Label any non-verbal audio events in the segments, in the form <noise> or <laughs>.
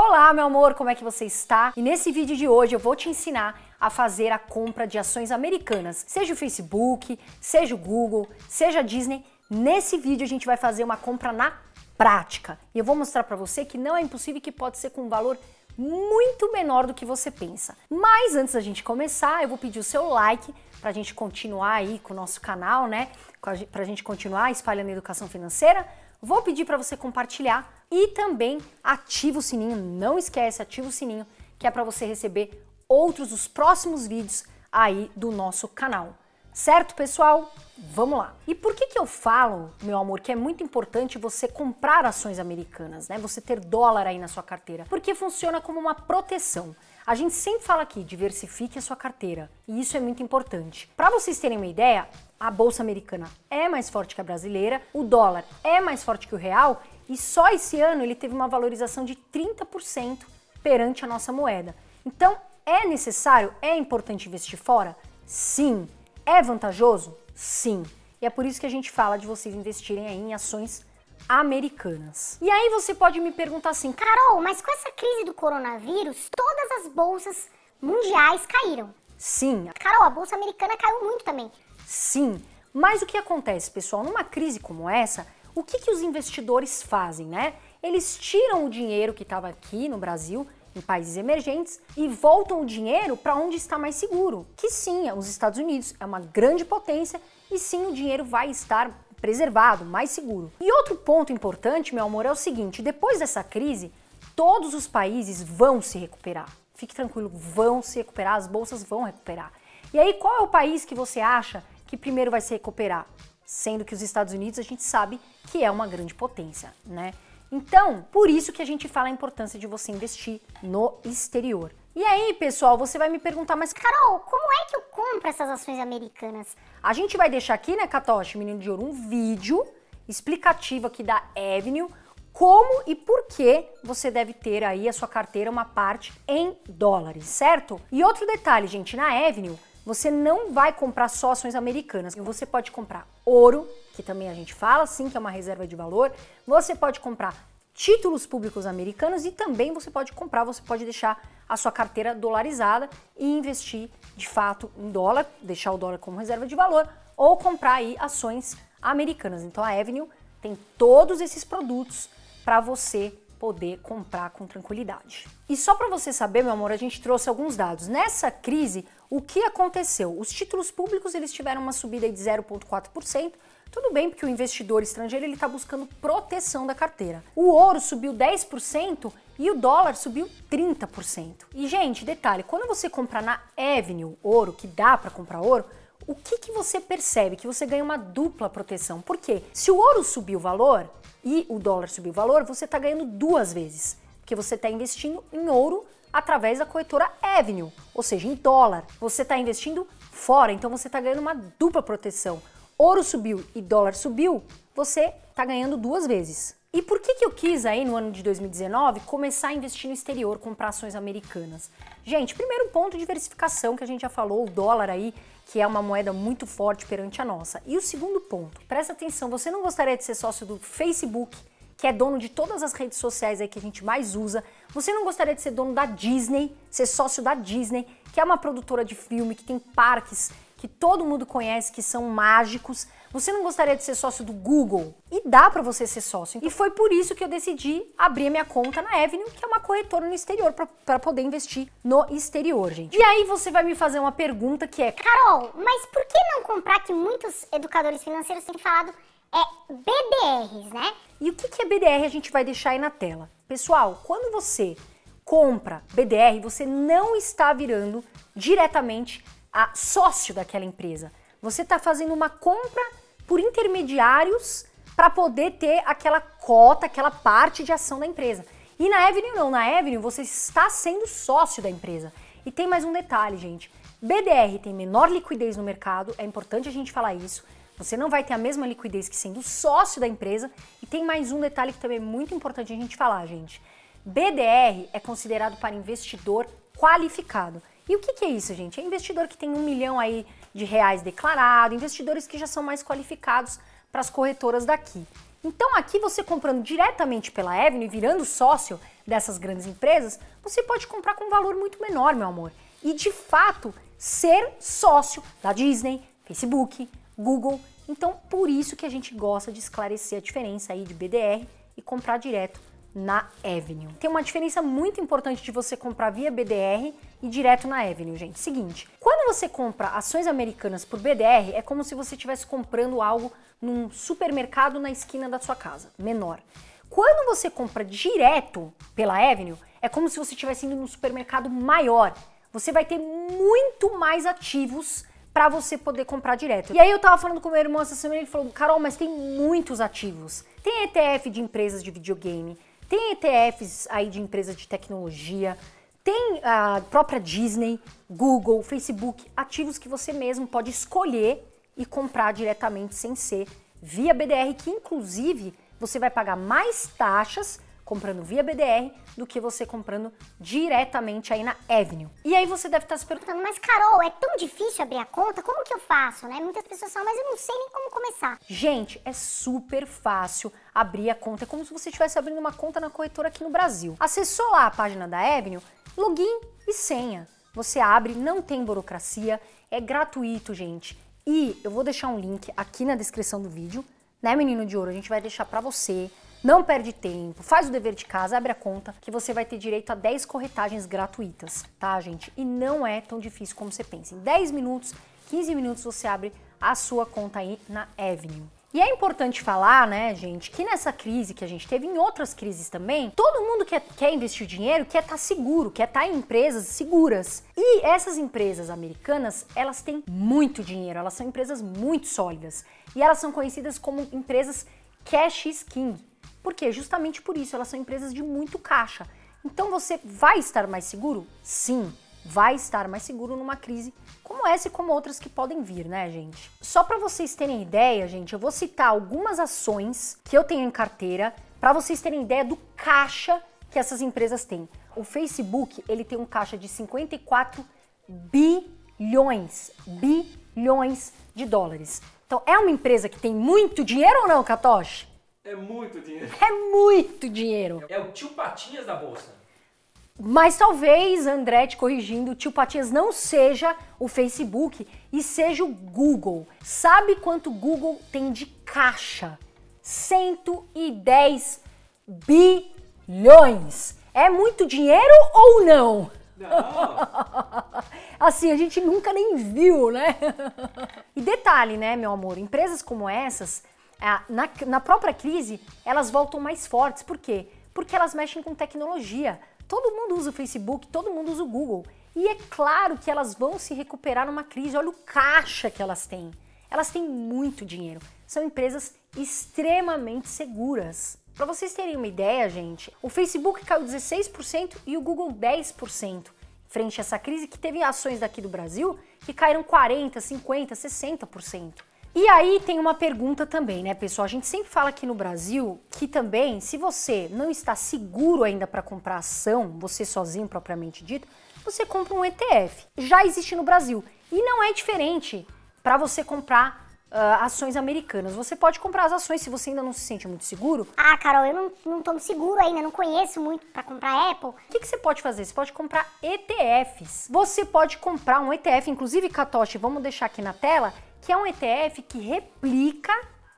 Olá, meu amor, como é que você está? E nesse vídeo de hoje eu vou te ensinar a fazer a compra de ações americanas, seja o Facebook, seja o Google, seja a Disney. Nesse vídeo a gente vai fazer uma compra na prática. E eu vou mostrar para você que não é impossível que pode ser com um valor muito menor do que você pensa. Mas antes da gente começar, eu vou pedir o seu like para a gente continuar aí com o nosso canal, né? Para a gente continuar espalhando educação financeira. Vou pedir para você compartilhar e também ativa o sininho, não esquece, ativa o sininho, que é para você receber outros, dos próximos vídeos aí do nosso canal. Certo, pessoal? Vamos lá. E por que que eu falo, meu amor, que é muito importante você comprar ações americanas, né? Você ter dólar aí na sua carteira? Porque funciona como uma proteção. A gente sempre fala aqui, diversifique a sua carteira, e isso é muito importante. Para vocês terem uma ideia, a bolsa americana é mais forte que a brasileira, o dólar é mais forte que o real e só esse ano ele teve uma valorização de 30% perante a nossa moeda. Então, é necessário, é importante investir fora? Sim. É vantajoso? Sim. E é por isso que a gente fala de vocês investirem aí em ações americanas. E aí você pode me perguntar assim: Carol, mas com essa crise do coronavírus, todas as bolsas mundiais caíram. Sim. Carol, a bolsa americana caiu muito também. Sim. Mas o que acontece, pessoal? Numa crise como essa, o que, que os investidores fazem, né? Eles tiram o dinheiro que estava aqui no Brasil, em países emergentes, e voltam o dinheiro para onde está mais seguro, que sim, é os Estados Unidos, é uma grande potência, e sim, o dinheiro vai estar preservado, mais seguro. E outro ponto importante, meu amor, é o seguinte: depois dessa crise, todos os países vão se recuperar. Fique tranquilo, vão se recuperar, as bolsas vão recuperar. E aí, qual é o país que você acha que primeiro vai se recuperar? sendo que os Estados Unidos a gente sabe que é uma grande potência, né? Então, por isso que a gente fala a importância de você investir no exterior. E aí, pessoal, você vai me perguntar, mas Carol, como é que eu compro essas ações americanas? A gente vai deixar aqui, né, Katoshi, menino de ouro, um vídeo explicativo aqui da Avenue como e por que você deve ter aí a sua carteira uma parte em dólares, certo? E outro detalhe, gente, na Avenue você não vai comprar só ações americanas. Você pode comprar ouro, que também a gente fala, sim, que é uma reserva de valor. Você pode comprar títulos públicos americanos e também você pode comprar, você pode deixar a sua carteira dolarizada e investir de fato em dólar, deixar o dólar como reserva de valor ou comprar aí ações americanas. Então a Avenue tem todos esses produtos para você poder comprar com tranquilidade. E só para você saber, meu amor, a gente trouxe alguns dados. Nessa crise, o que aconteceu? Os títulos públicos eles tiveram uma subida de 0,4%. Tudo bem, porque o investidor estrangeiro ele está buscando proteção da carteira. O ouro subiu 10% e o dólar subiu 30%. E gente, detalhe, quando você compra na Avenue ouro, que dá para comprar ouro, o que, que você percebe? Que você ganha uma dupla proteção. Por quê? Se o ouro subiu o valor e o dólar subiu o valor, você está ganhando duas vezes, porque você está investindo em ouro através da corretora Avenue, ou seja, em dólar. Você está investindo fora, então você está ganhando uma dupla proteção. Ouro subiu e dólar subiu, você está ganhando duas vezes. E por que, que eu quis aí no ano de 2019 começar a investir no exterior, comprar ações americanas? Gente, primeiro ponto, diversificação, que a gente já falou, o dólar aí, que é uma moeda muito forte perante a nossa. E o segundo ponto, presta atenção, você não gostaria de ser sócio do Facebook, que é dono de todas as redes sociais aí que a gente mais usa, você não gostaria de ser dono da Disney, ser sócio da Disney, que é uma produtora de filme, que tem parques que todo mundo conhece, que são mágicos. Você não gostaria de ser sócio do Google? E dá para você ser sócio. E foi por isso que eu decidi abrir a minha conta na Avenue, que é uma corretora no exterior, para poder investir no exterior, gente. E aí você vai me fazer uma pergunta que é: Carol, mas por que não comprar que muitos educadores financeiros têm falado é BDRs, né? E o que é BDR a gente vai deixar aí na tela. Pessoal, quando você compra BDR, você não está virando diretamente a sócio daquela empresa. Você está fazendo uma compra por intermediários para poder ter aquela cota, aquela parte de ação da empresa. E na Avenue não, na Avenue você está sendo sócio da empresa. E tem mais um detalhe, gente. BDR tem menor liquidez no mercado, é importante a gente falar isso. Você não vai ter a mesma liquidez que sendo sócio da empresa. E tem mais um detalhe que também é muito importante a gente falar, gente. BDR é considerado para investidor qualificado. E o que, que, é isso, gente? É investidor que tem um milhão aí de reais declarado, investidores que já são mais qualificados para as corretoras daqui. Então, aqui você comprando diretamente pela Avenue e virando sócio dessas grandes empresas, você pode comprar com um valor muito menor, meu amor. E de fato, ser sócio da Disney, Facebook, Google. Então, por isso que a gente gosta de esclarecer a diferença aí de BDR e comprar direto na Avenue. Tem uma diferença muito importante de você comprar via BDR e direto na Avenue, gente. Seguinte, quando você compra ações americanas por BDR, é como se você estivesse comprando algo num supermercado na esquina da sua casa, menor. Quando você compra direto pela Avenue, é como se você estivesse indo num supermercado maior. Você vai ter muito mais ativos para você poder comprar direto. E aí eu tava falando com meu irmão essa semana, ele falou, Carol, mas tem muitos ativos. Tem ETF de empresas de videogame, tem ETFs aí de empresas de tecnologia, tem a própria Disney, Google, Facebook, ativos que você mesmo pode escolher e comprar diretamente sem ser via BDR, que inclusive você vai pagar mais taxas comprando via BDR do que você comprando diretamente aí na Avenue. E aí você deve estar se perguntando, mas Carol, é tão difícil abrir a conta? Como que eu faço, né? Muitas pessoas falam, mas eu não sei nem como começar. Gente, é super fácil abrir a conta. É como se você estivesse abrindo uma conta na corretora aqui no Brasil. Acessou lá a página da Avenue, login e senha. Você abre, não tem burocracia, é gratuito, gente. E eu vou deixar um link aqui na descrição do vídeo, né, menino de ouro? A gente vai deixar para você não perde tempo, faz o dever de casa, abre a conta que você vai ter direito a 10 corretagens gratuitas, tá, gente? E não é tão difícil como você pensa. Em 10 minutos, 15 minutos você abre a sua conta aí na Avenue. E é importante falar, né, gente, que nessa crise que a gente teve, em outras crises também, todo mundo que quer investir dinheiro quer estar tá seguro, quer estar tá em empresas seguras. E essas empresas americanas, elas têm muito dinheiro, elas são empresas muito sólidas. E elas são conhecidas como empresas cash skin, por quê? Justamente por isso, elas são empresas de muito caixa. Então você vai estar mais seguro? Sim, vai estar mais seguro numa crise como essa e como outras que podem vir, né, gente? Só para vocês terem ideia, gente, eu vou citar algumas ações que eu tenho em carteira para vocês terem ideia do caixa que essas empresas têm. O Facebook, ele tem um caixa de 54 bilhões, bilhões de dólares. Então, é uma empresa que tem muito dinheiro ou não, Katoshi? É muito dinheiro. É muito dinheiro. É o tio Patinhas da bolsa. Mas talvez, André, te corrigindo, o tio Patinhas não seja o Facebook e seja o Google. Sabe quanto o Google tem de caixa? 110 bilhões. É muito dinheiro ou não? Não. <laughs> assim, a gente nunca nem viu, né? <laughs> e detalhe, né, meu amor? Empresas como essas na, na própria crise, elas voltam mais fortes. Por quê? Porque elas mexem com tecnologia. Todo mundo usa o Facebook, todo mundo usa o Google. E é claro que elas vão se recuperar numa crise. Olha o caixa que elas têm. Elas têm muito dinheiro. São empresas extremamente seguras. Para vocês terem uma ideia, gente, o Facebook caiu 16% e o Google 10% frente a essa crise que teve ações daqui do Brasil que caíram 40, 50, 60%. E aí tem uma pergunta também, né, pessoal? A gente sempre fala aqui no Brasil que também, se você não está seguro ainda para comprar ação, você sozinho propriamente dito, você compra um ETF. Já existe no Brasil e não é diferente para você comprar Uh, ações americanas. Você pode comprar as ações se você ainda não se sente muito seguro. Ah, Carol, eu não, não tô seguro ainda, não conheço muito para comprar Apple. O que, que, você pode fazer? Você pode comprar ETFs. Você pode comprar um ETF, inclusive, Katoshi, vamos deixar aqui na tela que é um ETF que replica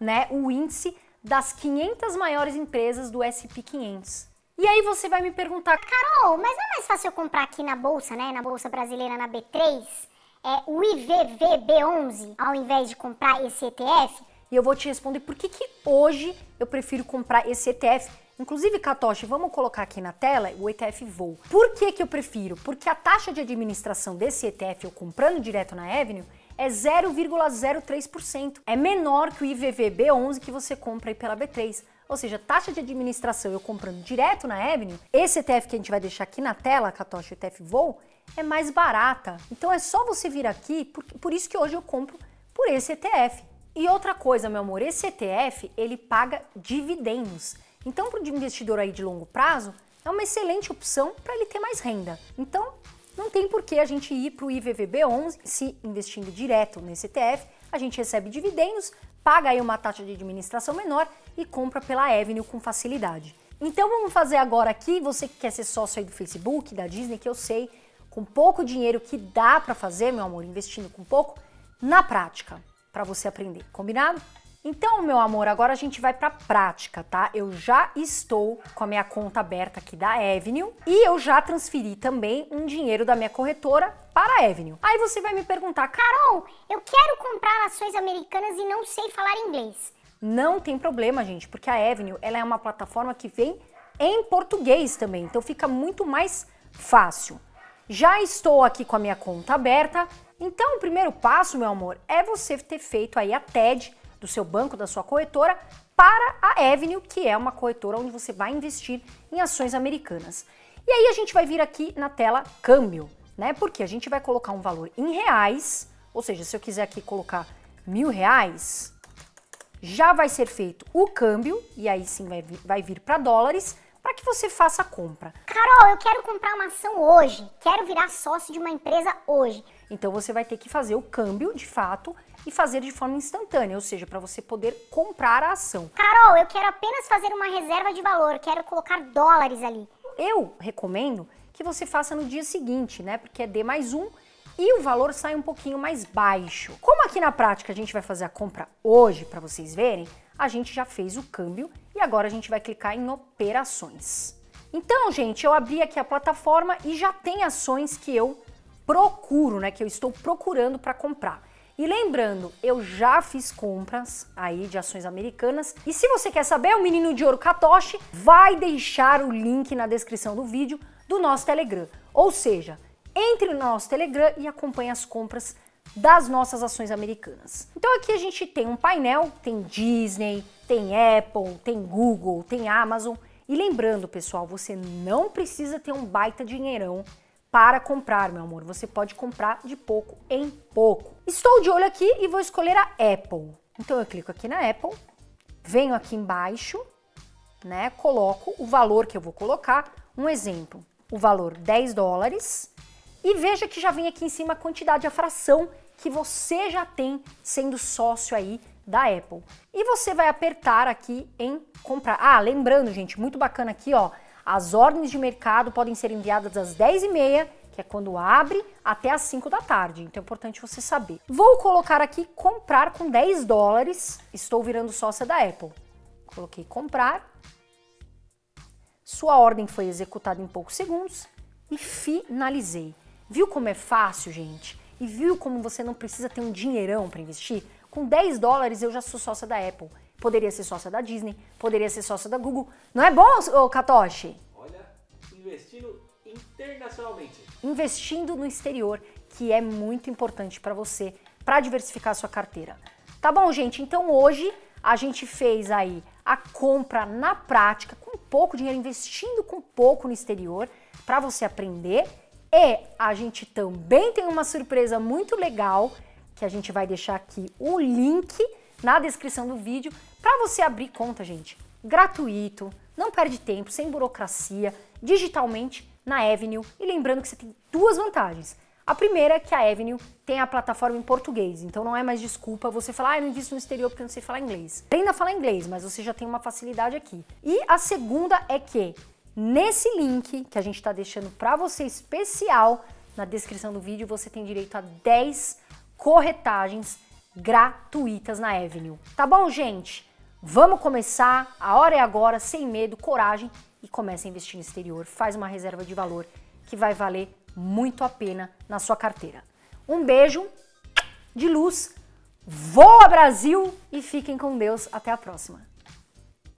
né, o índice das 500 maiores empresas do S&P 500. E aí você vai me perguntar, Carol, mas não é mais fácil eu comprar aqui na bolsa, né, na bolsa brasileira, na B3, é o IVVB11, ao invés de comprar esse ETF? E eu vou te responder por que, que hoje eu prefiro comprar esse ETF. Inclusive, Katoshi, vamos colocar aqui na tela o ETF VOO. Por que, que eu prefiro? Porque a taxa de administração desse ETF, eu comprando direto na Avenue, é 0,03%. É menor que o IVV B11 que você compra aí pela B3. Ou seja, taxa de administração eu comprando direto na Avenue, esse ETF que a gente vai deixar aqui na tela, Katoshi ETF Voo, é mais barata. Então é só você vir aqui, por, por isso que hoje eu compro por esse ETF. E outra coisa, meu amor, esse ETF, ele paga dividendos. Então, para o investidor aí de longo prazo, é uma excelente opção para ele ter mais renda. Então, não tem por que a gente ir para o IVVB11 se investindo direto nesse ETF, a gente recebe dividendos, paga aí uma taxa de administração menor e compra pela Avenue com facilidade. Então vamos fazer agora aqui, você que quer ser sócio aí do Facebook, da Disney, que eu sei, com pouco dinheiro que dá para fazer, meu amor, investindo com pouco, na prática, para você aprender. Combinado? Então, meu amor, agora a gente vai para prática, tá? Eu já estou com a minha conta aberta aqui da Avenue e eu já transferi também um dinheiro da minha corretora para a Avenue. Aí você vai me perguntar, Carol, eu quero comprar ações americanas e não sei falar inglês. Não tem problema, gente, porque a Avenue ela é uma plataforma que vem em português também, então fica muito mais fácil. Já estou aqui com a minha conta aberta, então o primeiro passo, meu amor, é você ter feito aí a TED do seu banco, da sua corretora, para a Avenue, que é uma corretora onde você vai investir em ações americanas. E aí a gente vai vir aqui na tela câmbio, né? Porque a gente vai colocar um valor em reais, ou seja, se eu quiser aqui colocar mil reais, já vai ser feito o câmbio, e aí sim vai vai vir para dólares, para que você faça a compra. Carol, eu quero comprar uma ação hoje, quero virar sócio de uma empresa hoje. Então você vai ter que fazer o câmbio de fato e fazer de forma instantânea, ou seja, para você poder comprar a ação. Carol, eu quero apenas fazer uma reserva de valor, quero colocar dólares ali. Eu recomendo que você faça no dia seguinte, né? Porque é D mais um e o valor sai um pouquinho mais baixo. Como aqui na prática a gente vai fazer a compra hoje para vocês verem, a gente já fez o câmbio e agora a gente vai clicar em operações. Então, gente, eu abri aqui a plataforma e já tem ações que eu procuro, né, que eu estou procurando para comprar. E lembrando, eu já fiz compras aí de ações americanas. E se você quer saber, o Menino de Ouro Katoshi vai deixar o link na descrição do vídeo do nosso Telegram. Ou seja, entre no nosso Telegram e acompanhe as compras das nossas ações americanas. Então aqui a gente tem um painel, tem Disney, tem Apple, tem Google, tem Amazon. E lembrando, pessoal, você não precisa ter um baita dinheirão para comprar, meu amor. Você pode comprar de pouco em pouco. Estou de olho aqui e vou escolher a Apple. Então eu clico aqui na Apple, venho aqui embaixo, né? Coloco o valor que eu vou colocar. Um exemplo, o valor 10 dólares. E veja que já vem aqui em cima a quantidade, a fração que você já tem sendo sócio aí da Apple. E você vai apertar aqui em comprar. Ah, lembrando, gente, muito bacana aqui, ó. As ordens de mercado podem ser enviadas às 10h30 que é quando abre, até às 5 da tarde. Então é importante você saber. Vou colocar aqui comprar com 10 dólares. Estou virando sócia da Apple. Coloquei comprar. Sua ordem foi executada em poucos segundos e finalizei. Viu como é fácil, gente? E viu como você não precisa ter um dinheirão para investir? Com 10 dólares eu já sou sócia da Apple. Poderia ser sócia da Disney, poderia ser sócia da Google. Não é bom, ô Katoshi? Olha, investindo internacionalmente. Investindo no exterior, que é muito importante para você, para diversificar a sua carteira. Tá bom, gente? Então hoje a gente fez aí a compra na prática, com pouco dinheiro, investindo com pouco no exterior, para você aprender. E a gente também tem uma surpresa muito legal que a gente vai deixar aqui o link na descrição do vídeo para você abrir conta, gente, gratuito, não perde tempo, sem burocracia, digitalmente na Avenue. E lembrando que você tem duas vantagens. A primeira é que a Avenue tem a plataforma em português, então não é mais desculpa você falar, ah, eu não invisto no exterior porque eu não sei falar inglês. Ainda fala inglês, mas você já tem uma facilidade aqui. E a segunda é que nesse link que a gente está deixando para você especial na descrição do vídeo, você tem direito a 10 corretagens gratuitas na Avenue. Tá bom, gente? Vamos começar, a hora é agora, sem medo, coragem e começa a investir no exterior. Faz uma reserva de valor que vai valer muito a pena na sua carteira. Um beijo de luz, voa Brasil e fiquem com Deus. Até a próxima.